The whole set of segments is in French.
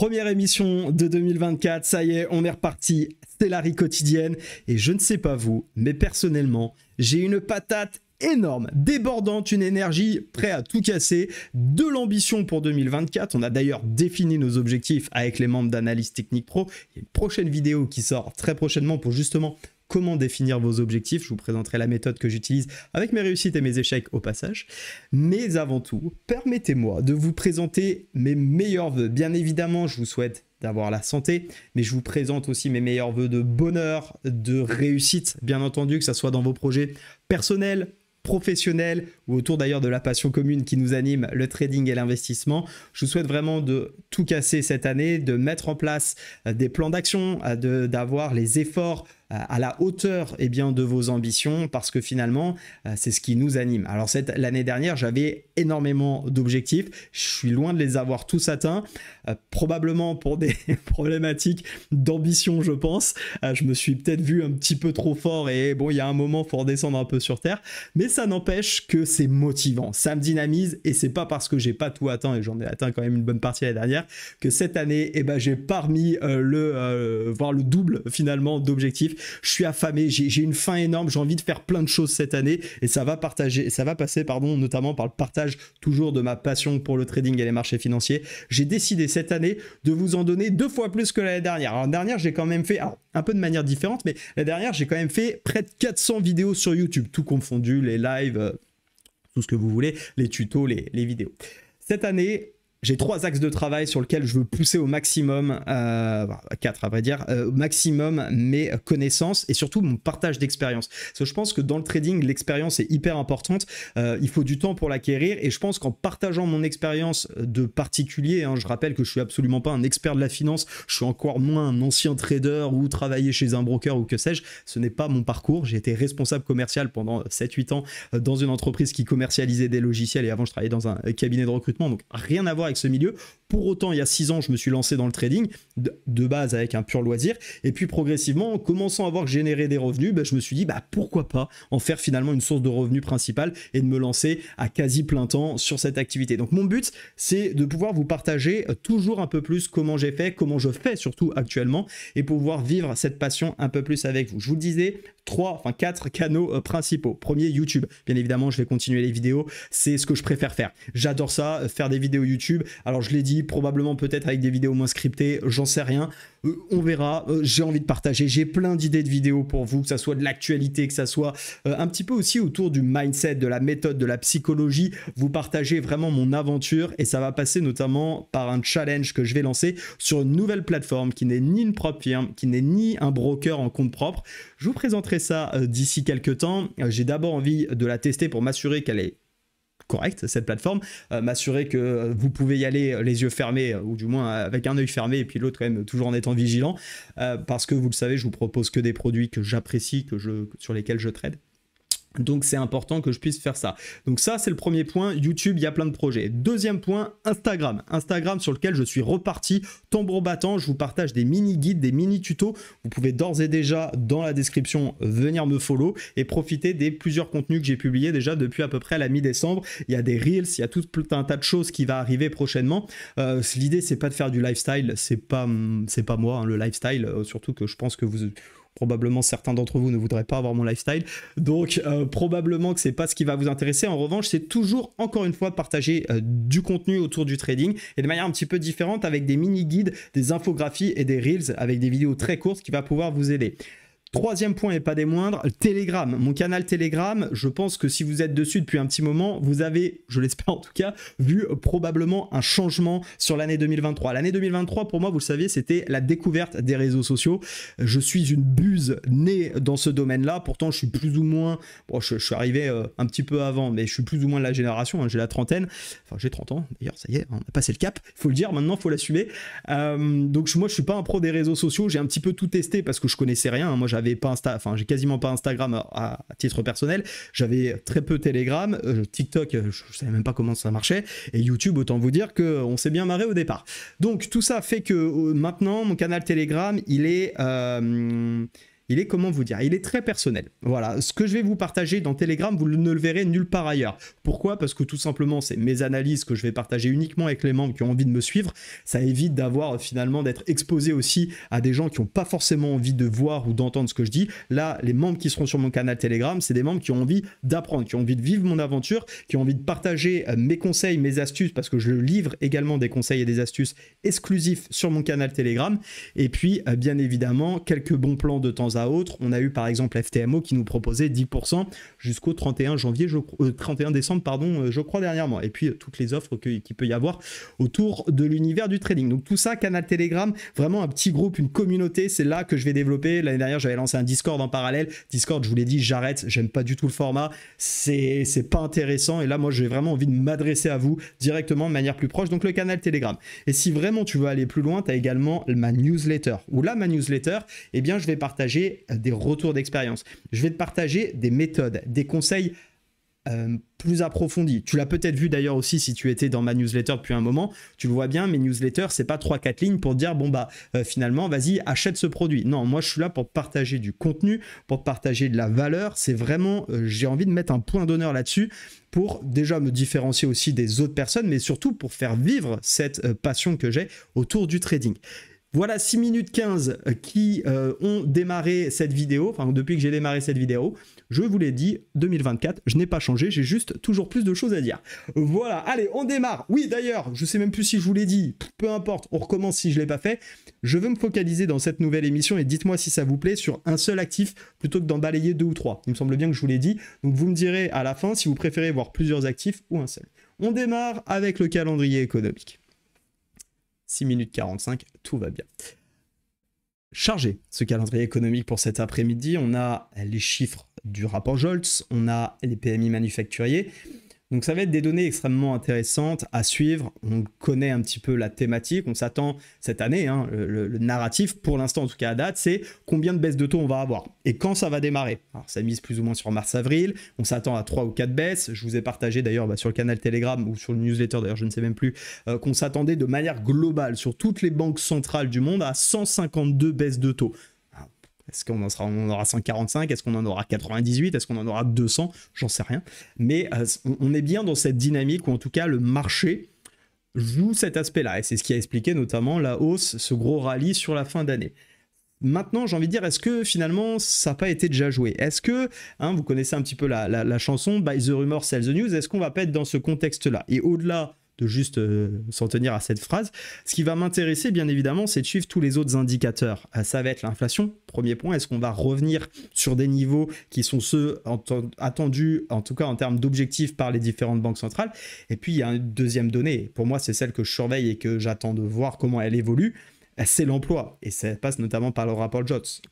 Première émission de 2024, ça y est, on est reparti, c'est quotidienne. Et je ne sais pas vous, mais personnellement, j'ai une patate énorme, débordante, une énergie prête à tout casser, de l'ambition pour 2024. On a d'ailleurs défini nos objectifs avec les membres d'Analyse Technique Pro. Il y a une prochaine vidéo qui sort très prochainement pour justement comment définir vos objectifs. Je vous présenterai la méthode que j'utilise avec mes réussites et mes échecs au passage. Mais avant tout, permettez-moi de vous présenter mes meilleurs voeux. Bien évidemment, je vous souhaite d'avoir la santé, mais je vous présente aussi mes meilleurs voeux de bonheur, de réussite, bien entendu, que ce soit dans vos projets personnels, professionnels autour d'ailleurs de la passion commune qui nous anime, le trading et l'investissement. Je vous souhaite vraiment de tout casser cette année, de mettre en place euh, des plans d'action, euh, d'avoir les efforts euh, à la hauteur et eh bien, de vos ambitions parce que finalement, c'est ce qui nous anime. Alors cette l'année dernière, j'avais énormément d'objectifs. Je suis loin de les avoir tous atteints, probablement pour des problématiques d'ambition, je pense. je me suis peut-être vu un petit peu trop fort et bon, il y a un moment, faut redescendre un peu sur terre. Mais ça n'empêche que c'est c'est motivant. Ça me dynamise et c'est pas parce que j'ai pas tout atteint et j'en ai atteint quand même une bonne partie l'année dernière que cette année, eh ben, j'ai parmi euh, le, euh, voir le double finalement d'objectifs. Je suis affamé, j'ai une faim énorme, j'ai envie de faire plein de choses cette année et ça va partager, ça va passer, pardon, notamment par le partage toujours de ma passion pour le trading et les marchés financiers. J'ai décidé cette année de vous en donner deux fois plus que l'année dernière. L'année dernière, j'ai quand même fait, un peu de manière différente, mais la dernière, j'ai quand même fait près de 400 vidéos sur YouTube, tout confondu, les lives. Euh, tout ce que vous voulez, les tutos, les, les vidéos. Cette année, j'ai trois axes de travail sur lesquels je veux pousser au maximum, euh, bah, quatre à vrai dire, euh, au maximum mes connaissances et surtout mon partage d'expérience. Parce que je pense que dans le trading, l'expérience est hyper importante. Euh, il faut du temps pour l'acquérir et je pense qu'en partageant mon expérience de particulier, hein, je rappelle que je suis absolument pas un expert de la finance, je suis encore moins un ancien trader ou travailler chez un broker ou que sais-je. Ce n'est pas mon parcours. J'ai été responsable commercial pendant 7-8 ans dans une entreprise qui commercialisait des logiciels et avant je travaillais dans un cabinet de recrutement, donc rien à voir avec ce milieu. Pour autant, il y a six ans, je me suis lancé dans le trading de, base avec un pur loisir. Et puis progressivement, en commençant à voir que des revenus, ben, je me suis dit bah, pourquoi pas en faire finalement une source de revenus principale et de me lancer à quasi plein temps sur cette activité. Donc mon but, c'est de pouvoir vous partager euh, toujours un peu plus comment j'ai fait, comment je fais surtout actuellement et pouvoir vivre cette passion un peu plus avec vous. Je vous disais, trois, enfin quatre canaux euh, principaux. Premier, YouTube. Bien évidemment, je vais continuer les vidéos. C'est ce que je préfère faire. J'adore ça, euh, faire des vidéos YouTube alors je l'ai dit, probablement peut-être avec des vidéos moins scriptées, j'en sais rien. Euh, on verra, euh, j'ai envie de partager, j'ai plein d'idées de vidéos pour vous, que ça soit de l'actualité, que ça soit euh, un petit peu aussi autour du mindset, de la méthode, de la psychologie. Vous partagez vraiment mon aventure et ça va passer notamment par un challenge que je vais lancer sur une nouvelle plateforme qui n'est ni une propre firme, hein, qui n'est ni un broker en compte propre. Je vous présenterai ça d'ici quelques temps. j'ai d'abord envie de la tester pour m'assurer qu'elle est correct cette plateforme, euh, m'assurer que euh, vous pouvez y aller euh, les yeux fermés, ou du moins avec un œil fermé, et puis l'autre même toujours en étant vigilant, parce que vous le savez, je vous propose que des produits que j'apprécie, que je, sur lesquels je trade. Donc c'est important que je puisse faire ça. Donc ça c'est le premier point, YouTube, il y a plein de projets. Deuxième point, Instagram. Instagram sur lequel je suis reparti tambour battant, je vous partage des mini guides, des mini tutos. Vous pouvez d'ores et déjà dans la description venir me follow et profiter des plusieurs contenus que j'ai publiés déjà depuis à peu près la mi-décembre. Il y a des reels, il y a tout un tas de choses qui va arriver prochainement. L'idée, euh, L'idée c'est pas de faire du lifestyle, c'est pas c'est pas moi hein, le lifestyle, euh, surtout que je pense que vous probablement certains d'entre vous ne voudraient pas avoir mon lifestyle. Donc euh, probablement que c'est pas ce qui va vous intéresser. En revanche, c'est toujours encore une fois partager euh, du contenu autour du trading et de manière un petit peu différente avec des mini guides, des infographies et des reels avec des vidéos très courtes qui va pouvoir vous aider. Troisième point et pas des moindres, Telegram. Mon canal Telegram, je pense que si vous êtes dessus depuis un petit moment, vous avez, je l'espère en tout cas, vu probablement un changement sur l'année 2023. L'année 2023, pour moi, vous le savez, c'était la découverte des réseaux sociaux. Je suis une buse née dans ce domaine-là. Pourtant, je suis plus ou moins, bon, je, suis arrivé euh, un petit peu avant, mais je suis plus ou moins de la génération. Hein, j'ai la trentaine, enfin j'ai 30 ans. D'ailleurs, ça y est, hein, on a passé le cap. Il Faut le dire, maintenant, il faut l'assumer. Euh, donc moi, je ne suis pas un pro des réseaux sociaux. J'ai un petit peu tout testé parce que je connaissais rien. Moi, j'avais pas Insta, enfin j'ai quasiment pas Instagram à, titre personnel, j'avais très peu Telegram, euh, TikTok, euh, je, ne savais même pas comment ça marchait, et YouTube, autant vous dire qu'on euh, s'est bien marré au départ. Donc tout ça fait que maintenant mon canal Telegram, il est il est, comment vous dire, il est très personnel. Voilà, ce que je vais vous partager dans Telegram, vous ne le verrez nulle part ailleurs. Pourquoi Parce que tout simplement, c'est mes analyses que je vais partager uniquement avec les membres qui ont envie de me suivre. Ça évite d'avoir finalement d'être exposé aussi à des gens qui n'ont pas forcément envie de voir ou d'entendre ce que je dis. Là, les membres qui seront sur mon canal Telegram, c'est des membres qui ont envie d'apprendre, qui ont envie de vivre mon aventure, qui ont envie de partager euh, mes conseils, mes astuces, parce que je livre également des conseils et des astuces exclusifs sur mon canal Telegram. Et puis, euh, bien évidemment, quelques bons plans de temps à autre. On a eu par exemple FTMO qui nous proposait 10% jusqu'au 31 janvier, je, 31 euh, décembre, pardon, euh, je crois dernièrement. Et puis euh, toutes les offres qu'il peut y avoir autour de l'univers du trading. Donc tout ça, canal Telegram, vraiment un petit groupe, une communauté, c'est là que je vais développer. L'année dernière, j'avais lancé un Discord en parallèle. Discord, je vous l'ai dit, j'arrête, j'aime pas du tout le format, c'est pas intéressant. Et là, moi, j'ai vraiment envie de m'adresser à vous directement de manière plus proche, donc le canal Telegram. Et si vraiment tu veux aller plus loin, tu as également ma newsletter, ou là, ma newsletter, eh bien, je vais partager des retours d'expérience. Je vais te partager des méthodes, des conseils euh, plus approfondis Tu l'as peut-être vu d'ailleurs aussi si tu étais dans ma newsletter depuis un moment. Tu le vois bien, mes newsletters, c'est pas 3-4 lignes pour dire bon bah euh, finalement vas-y achète ce produit. Non, moi je suis là pour partager du contenu, pour partager de la valeur. C'est vraiment, euh, j'ai envie de mettre un point d'honneur là-dessus pour déjà me différencier aussi des autres personnes, mais surtout pour faire vivre cette passion que j'ai autour du trading. Voilà 6 minutes 15 euh, qui euh, ont démarré cette vidéo, enfin depuis que j'ai démarré cette vidéo, je vous l'ai dit, 2024, je n'ai pas changé, j'ai juste toujours plus de choses à dire. Voilà, allez, on démarre. Oui d'ailleurs, je sais même plus si je vous l'ai dit, peu importe, on recommence si je ne l'ai pas fait. Je veux me focaliser dans cette nouvelle émission et dites-moi si ça vous plaît sur un seul actif plutôt que d'en balayer deux ou trois. Il me semble bien que je vous l'ai dit, donc vous me direz à la fin si vous préférez voir plusieurs actifs ou un seul. On démarre avec le calendrier économique. 6 minutes 45, tout va bien. Chargé ce calendrier économique pour cet après-midi, on a les chiffres du rapport Joltz, on a les PMI manufacturiers, donc ça va être des données extrêmement intéressantes à suivre. On connaît un petit peu la thématique. On s'attend cette année, hein, le, narratif pour l'instant en tout cas à date, c'est combien de baisses de taux on va avoir et quand ça va démarrer. Alors ça mise plus ou moins sur mars-avril. On s'attend à 3 ou 4 baisses. Je vous ai partagé d'ailleurs bah, sur le canal Telegram ou sur le newsletter d'ailleurs, je ne sais même plus, euh, qu'on s'attendait de manière globale sur toutes les banques centrales du monde à 152 baisses de taux. Est-ce qu'on en, on aura 145 Est-ce qu'on en aura 98 Est-ce qu'on en aura 200 J'en sais rien. Mais euh, on est bien dans cette dynamique où en tout cas le marché joue cet aspect-là. Et c'est ce qui a expliqué notamment la hausse, ce gros rallye sur la fin d'année. Maintenant, j'ai envie de dire, est-ce que finalement ça n'a pas été déjà joué Est-ce que, hein, vous connaissez un petit peu la, chanson By the Rumor Sells the News, est-ce qu'on va pas être dans ce contexte-là Et au-delà de juste euh, s'en tenir à cette phrase. Ce qui va m'intéresser, bien évidemment, c'est de suivre tous les autres indicateurs. Euh, ça va être l'inflation, premier point. Est-ce qu'on va revenir sur des niveaux qui sont ceux attendus, en tout cas en termes d'objectifs par les différentes banques centrales Et puis, il y a une deuxième donnée. Pour moi, c'est celle que je surveille et que j'attends de voir comment elle évolue. Euh, c'est l'emploi. Et ça passe notamment par le rapport JOTS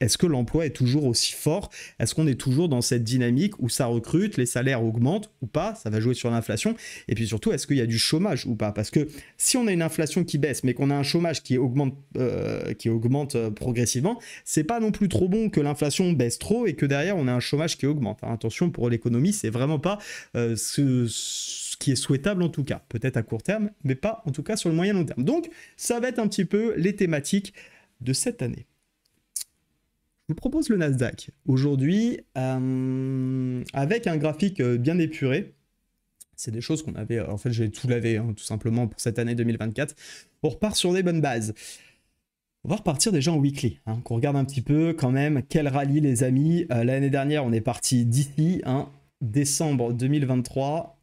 est-ce que l'emploi est toujours aussi fort Est-ce qu'on est toujours dans cette dynamique où ça recrute, les salaires augmentent ou pas Ça va jouer sur l'inflation. Et puis surtout, est-ce qu'il y a du chômage ou pas Parce que si on a une inflation qui baisse, mais qu'on a un chômage qui augmente, euh, qui augmente euh, progressivement, c'est pas non plus trop bon que l'inflation baisse trop et que derrière on a un chômage qui augmente. Hein. attention, pour l'économie, c'est vraiment pas euh, ce qui est souhaitable en tout cas. Peut-être à court terme, mais pas en tout cas sur le moyen long terme. Donc, ça va être un petit peu les thématiques de cette année. Je vous propose le Nasdaq aujourd'hui euh, avec un graphique euh, bien épuré. C'est des choses qu'on avait, euh, en fait j'ai tout lavé hein, tout simplement pour cette année 2024. On repart sur des bonnes bases. On va repartir déjà en weekly, hein, qu'on regarde un petit peu quand même quel rallye les amis. L'année dernière on est parti d'ici, hein, décembre 2023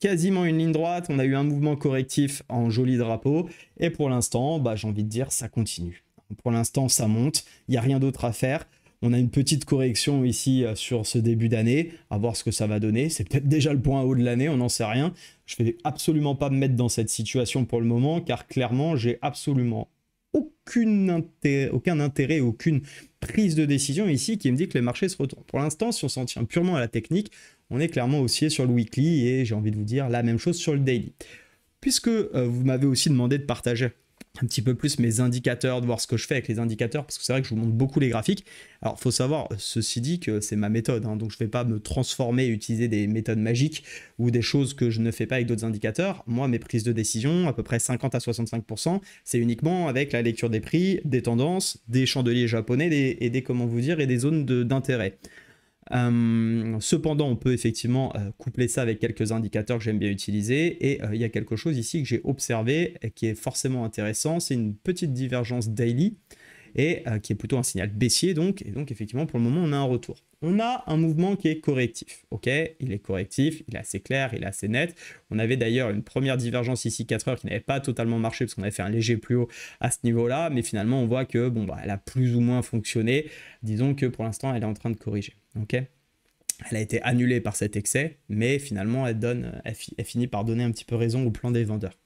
quasiment une ligne droite. On a eu un mouvement correctif en joli drapeau. Et pour l'instant, bah, j'ai envie de dire, ça continue. Pour l'instant, ça monte. Il n'y a rien d'autre à faire. On a une petite correction ici euh, sur ce début d'année, à voir ce que ça va donner. C'est peut-être déjà le point haut de l'année, on n'en sait rien. Je ne vais absolument pas me mettre dans cette situation pour le moment, car clairement, j'ai absolument aucun intérêt, aucune prise de décision ici qui me dit que les marchés se retournent. Pour l'instant, si on s'en tient purement à la technique, on est clairement aussi sur le weekly et j'ai envie de vous dire la même chose sur le daily. Puisque euh, vous m'avez aussi demandé de partager un petit peu plus mes indicateurs, de voir ce que je fais avec les indicateurs, parce que c'est vrai que je vous montre beaucoup les graphiques. Alors, faut savoir, ceci dit, que c'est ma méthode, hein, donc je ne vais pas me transformer et utiliser des méthodes magiques ou des choses que je ne fais pas avec d'autres indicateurs. Moi, mes prises de décision, à peu près 50 à 65%, c'est uniquement avec la lecture des prix, des tendances, des chandeliers japonais et des, comment vous dire, et des zones d'intérêt. Euh, cependant, on peut effectivement euh, coupler ça avec quelques indicateurs que j'aime bien utiliser. Et euh, il y a quelque chose ici que j'ai observé et qui est forcément intéressant. C'est une petite divergence daily et qui est plutôt un signal baissier. Donc, et donc, effectivement, pour le moment, on a un retour on a un mouvement qui est correctif. Ok, il est correctif, il est assez clair, il est assez net. On avait d'ailleurs une première divergence ici 4 heures qui n'avait pas totalement marché parce qu'on avait fait un léger plus haut à ce niveau-là, mais finalement on voit que bon bah elle a plus ou moins fonctionné. Disons que pour l'instant elle est en train de corriger. Ok. Elle a été annulée par cet excès, mais finalement elle donne, finit par donner un petit peu raison au plan des vendeurs.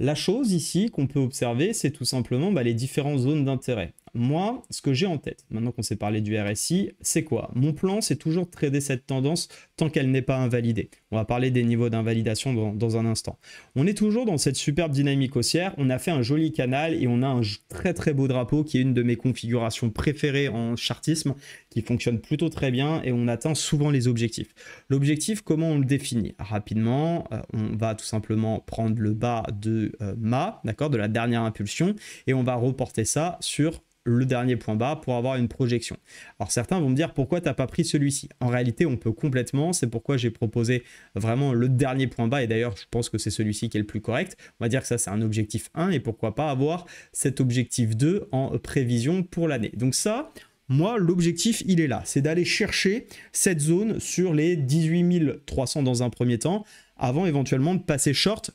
La chose ici qu'on peut observer, c'est tout simplement bah, les différentes zones d'intérêt moi, ce que j'ai en tête, maintenant qu'on s'est parlé du RSI, c'est quoi Mon plan, c'est toujours de trader cette tendance tant qu'elle n'est pas invalidée. On va parler des niveaux d'invalidation dans, un instant. On est toujours dans cette superbe dynamique haussière. On a fait un joli canal et on a un très très beau drapeau qui est une de mes configurations préférées en chartisme, qui fonctionne plutôt très bien et on atteint souvent les objectifs. L'objectif, comment on le définit Rapidement, euh, on va tout simplement prendre le bas de euh, ma, d'accord, de la dernière impulsion, et on va reporter ça sur le dernier point bas pour avoir une projection. Alors certains vont me dire pourquoi n'as pas pris celui-ci. En réalité, on peut complètement, c'est pourquoi j'ai proposé vraiment le dernier point bas et d'ailleurs je pense que c'est celui-ci qui est le plus correct. On va dire que ça c'est un objectif 1 et pourquoi pas avoir cet objectif 2 en prévision pour l'année. Donc ça, moi, l'objectif, il est là, c'est d'aller chercher cette zone sur les 18 300 dans un premier temps, avant éventuellement de passer short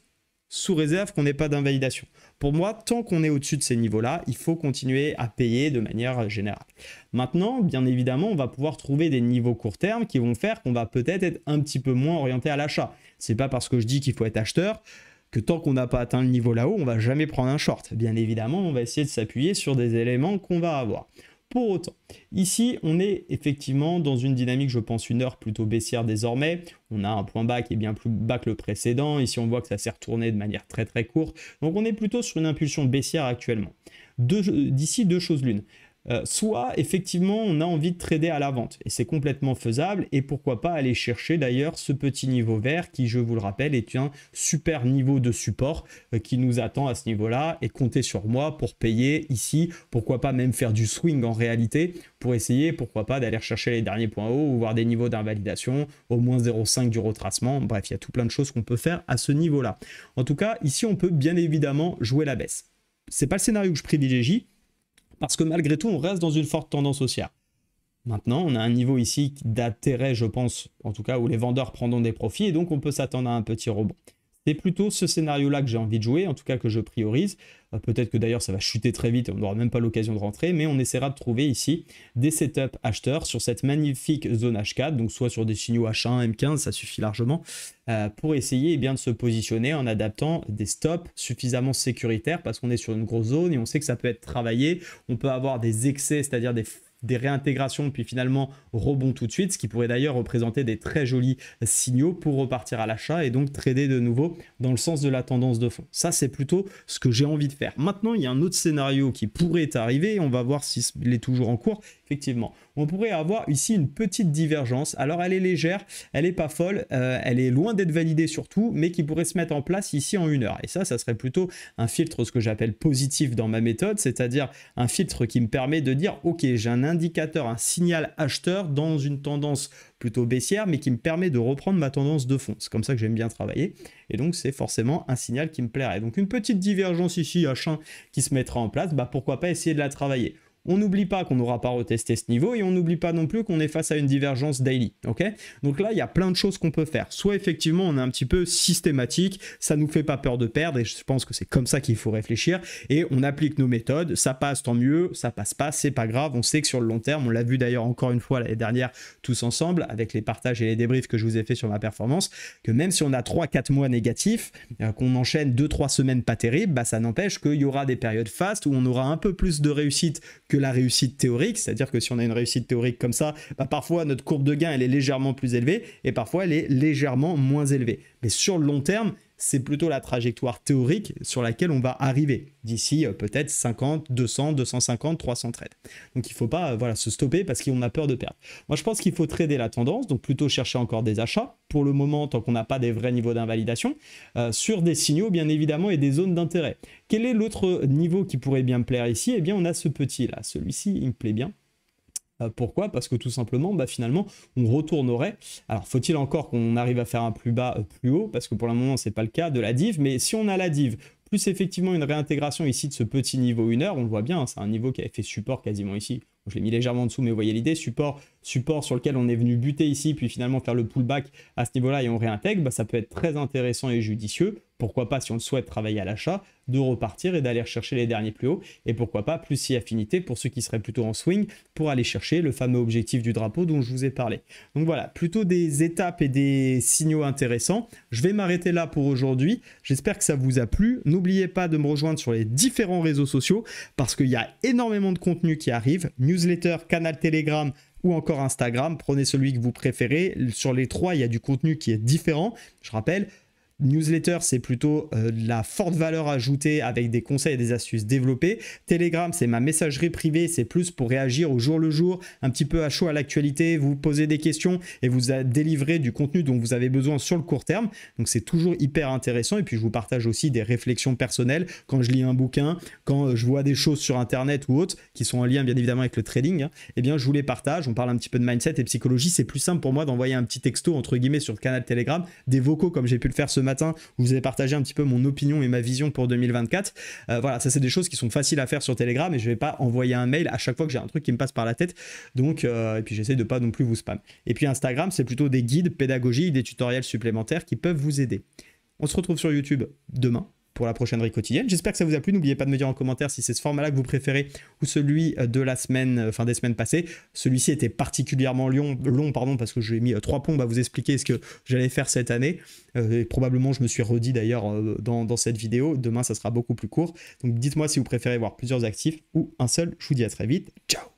sous réserve qu'on n'ait pas d'invalidation. Pour moi, tant qu'on est au-dessus de ces niveaux-là, il faut continuer à payer de manière générale. Maintenant, bien évidemment, on va pouvoir trouver des niveaux court terme qui vont faire qu'on va peut-être être un petit peu moins orienté à l'achat. C'est pas parce que je dis qu'il faut être acheteur que tant qu'on n'a pas atteint le niveau là-haut, on va jamais prendre un short. Bien évidemment, on va essayer de s'appuyer sur des éléments qu'on va avoir. Pour autant, ici, on est effectivement dans une dynamique, je pense, une heure plutôt baissière désormais. On a un point bas qui est bien plus bas que le précédent. Ici, on voit que ça s'est retourné de manière très très courte. Donc, on est plutôt sur une impulsion baissière actuellement. D'ici, deux, deux choses l'une. Euh, soit effectivement on a envie de trader à la vente et c'est complètement faisable et pourquoi pas aller chercher d'ailleurs ce petit niveau vert qui je vous le rappelle est un super niveau de support euh, qui nous attend à ce niveau là et compter sur moi pour payer ici pourquoi pas même faire du swing en réalité pour essayer pourquoi pas d'aller chercher les derniers points hauts ou voir des niveaux d'invalidation au moins 0,5 du retracement bref il y a tout plein de choses qu'on peut faire à ce niveau là en tout cas ici on peut bien évidemment jouer la baisse c'est pas le scénario que je privilégie parce que malgré tout, on reste dans une forte tendance haussière. Maintenant, on a un niveau ici d'intérêt, je pense, en tout cas, où les vendeurs prendront des profits, et donc on peut s'attendre à un petit rebond. C'est plutôt ce scénario-là que j'ai envie de jouer, en tout cas que je priorise. Euh, peut-être que d'ailleurs ça va chuter très vite on n'aura même pas l'occasion de rentrer, mais on essaiera de trouver ici des setups acheteurs sur cette magnifique zone H4, donc soit sur des signaux H1, M15, ça suffit largement, euh, pour essayer eh bien, de se positionner en adaptant des stops suffisamment sécuritaires parce qu'on est sur une grosse zone et on sait que ça peut être travaillé. On peut avoir des excès, c'est-à-dire des des réintégrations, puis finalement rebond tout de suite, ce qui pourrait d'ailleurs représenter des très jolis signaux pour repartir à l'achat et donc trader de nouveau dans le sens de la tendance de fond. Ça, c'est plutôt ce que j'ai envie de faire. Maintenant, il y a un autre scénario qui pourrait arriver, on va voir s'il est toujours en cours, effectivement. On pourrait avoir ici une petite divergence. Alors elle est légère, elle n'est pas folle, euh, elle est loin d'être validée surtout, mais qui pourrait se mettre en place ici en une heure. Et ça, ça serait plutôt un filtre, ce que j'appelle positif dans ma méthode, c'est-à-dire un filtre qui me permet de dire, ok, j'ai un indicateur, un signal acheteur dans une tendance plutôt baissière, mais qui me permet de reprendre ma tendance de fond. C'est comme ça que j'aime bien travailler. Et donc, c'est forcément un signal qui me plairait. Donc, une petite divergence ici, H1 qui se mettra en place, bah, pourquoi pas essayer de la travailler on n'oublie pas qu'on n'aura pas retesté ce niveau et on n'oublie pas non plus qu'on est face à une divergence daily. Ok Donc là, il y a plein de choses qu'on peut faire. Soit effectivement, on est un petit peu systématique, ça nous fait pas peur de perdre et je pense que c'est comme ça qu'il faut réfléchir et on applique nos méthodes. Ça passe, tant mieux. Ça passe pas, c'est pas grave. On sait que sur le long terme, on l'a vu d'ailleurs encore une fois l'année dernière tous ensemble avec les partages et les débriefs que je vous ai fait sur ma performance, que même si on a 3-4 mois négatifs, euh, qu'on enchaîne 2-3 semaines pas terribles, bah ça n'empêche qu'il y aura des périodes fastes où on aura un peu plus de réussite que la réussite théorique, c'est-à-dire que si on a une réussite théorique comme ça, bah, parfois notre courbe de gain elle est légèrement plus élevée et parfois elle est légèrement moins élevée. Mais sur le long terme, c'est plutôt la trajectoire théorique sur laquelle on va arriver d'ici euh, peut-être 50, 200, 250, 300 trades. Donc il ne faut pas euh, voilà, se stopper parce qu'on a peur de perdre. Moi je pense qu'il faut trader la tendance, donc plutôt chercher encore des achats pour le moment tant qu'on n'a pas des vrais niveaux d'invalidation euh, sur des signaux bien évidemment et des zones d'intérêt. Quel est l'autre niveau qui pourrait bien me plaire ici Eh bien on a ce petit là, celui-ci il me plaît bien. Euh, pourquoi Parce que tout simplement, bah, finalement, on retournerait. Alors, faut-il encore qu'on arrive à faire un plus bas, euh, plus haut Parce que pour le moment, ce n'est pas le cas de la div. Mais si on a la div, plus effectivement une réintégration ici de ce petit niveau 1 heure, on le voit bien, hein, c'est un niveau qui avait fait support quasiment ici. Je l'ai mis légèrement en dessous, mais vous voyez l'idée, support, support sur lequel on est venu buter ici, puis finalement faire le pullback à ce niveau-là et on réintègre, bah, ça peut être très intéressant et judicieux pourquoi pas, si on le souhaite, travailler à l'achat, de repartir et d'aller chercher les derniers plus hauts, et pourquoi pas, plus si affinité pour ceux qui seraient plutôt en swing, pour aller chercher le fameux objectif du drapeau dont je vous ai parlé. Donc voilà, plutôt des étapes et des signaux intéressants. Je vais m'arrêter là pour aujourd'hui. J'espère que ça vous a plu. N'oubliez pas de me rejoindre sur les différents réseaux sociaux, parce qu'il y a énormément de contenu qui arrive, newsletter, canal Telegram, ou encore Instagram. Prenez celui que vous préférez. Sur les trois, il y a du contenu qui est différent. Je rappelle, Newsletter, c'est plutôt euh, la forte valeur ajoutée avec des conseils et des astuces développées. Telegram, c'est ma messagerie privée, c'est plus pour réagir au jour le jour, un petit peu à chaud à l'actualité, vous poser des questions et vous délivrer du contenu dont vous avez besoin sur le court terme. Donc c'est toujours hyper intéressant. Et puis je vous partage aussi des réflexions personnelles quand je lis un bouquin, quand je vois des choses sur Internet ou autres qui sont en lien bien évidemment avec le trading. Hein, eh bien, je vous les partage. On parle un petit peu de mindset et psychologie. C'est plus simple pour moi d'envoyer un petit texto entre guillemets sur le canal Telegram, des vocaux comme j'ai pu le faire ce matin où vous avez partagé un petit peu mon opinion et ma vision pour 2024. Euh, voilà, ça c'est des choses qui sont faciles à faire sur Telegram et je vais pas envoyer un mail à chaque fois que j'ai un truc qui me passe par la tête. Donc, euh, et puis j'essaie de pas non plus vous spam. Et puis Instagram, c'est plutôt des guides, pédagogiques, des tutoriels supplémentaires qui peuvent vous aider. On se retrouve sur YouTube demain la prochaine rue quotidienne. J'espère que ça vous a plu. N'oubliez pas de me dire en commentaire si c'est ce format-là que vous préférez ou celui euh, de la semaine, euh, fin des semaines passées. Celui-ci était particulièrement long, long pardon, parce que j'ai mis euh, trois pompes à vous expliquer ce que j'allais faire cette année. et probablement, je me suis redit d'ailleurs dans, dans, cette vidéo. Demain, ça sera beaucoup plus court. Donc dites-moi si vous préférez voir plusieurs actifs ou un seul. Je vous dis à très vite. Ciao